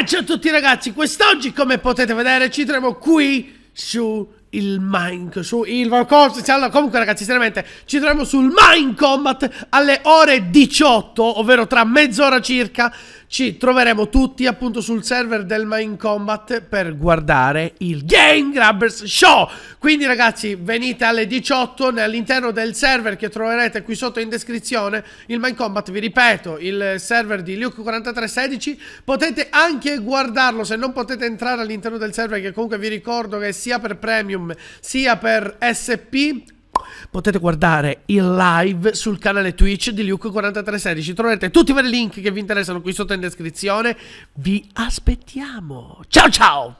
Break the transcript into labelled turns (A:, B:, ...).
A: Eh, ciao a tutti ragazzi, quest'oggi come potete vedere ci troviamo qui su il Mine su il comunque ragazzi seriamente ci troviamo sul Mine Combat alle ore 18 ovvero tra mezz'ora circa ci troveremo tutti appunto sul server del Mine Combat per guardare il Game Grabbers Show quindi ragazzi venite alle 18 all'interno del server che troverete qui sotto in descrizione il Mine Combat vi ripeto il server di Luke4316 potete anche guardarlo se non potete entrare all'interno del server che comunque vi ricordo che sia per premium Ethereum sia per SP potete guardare il live sul canale Twitch di Luke4316. Troverete tutti i vari link che vi interessano qui sotto in descrizione. Vi aspettiamo. Ciao ciao!